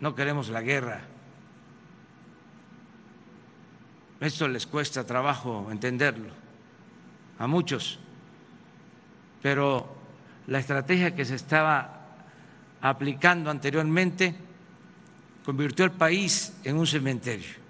no queremos la guerra. Esto les cuesta trabajo entenderlo a muchos, pero la estrategia que se estaba aplicando anteriormente convirtió al país en un cementerio.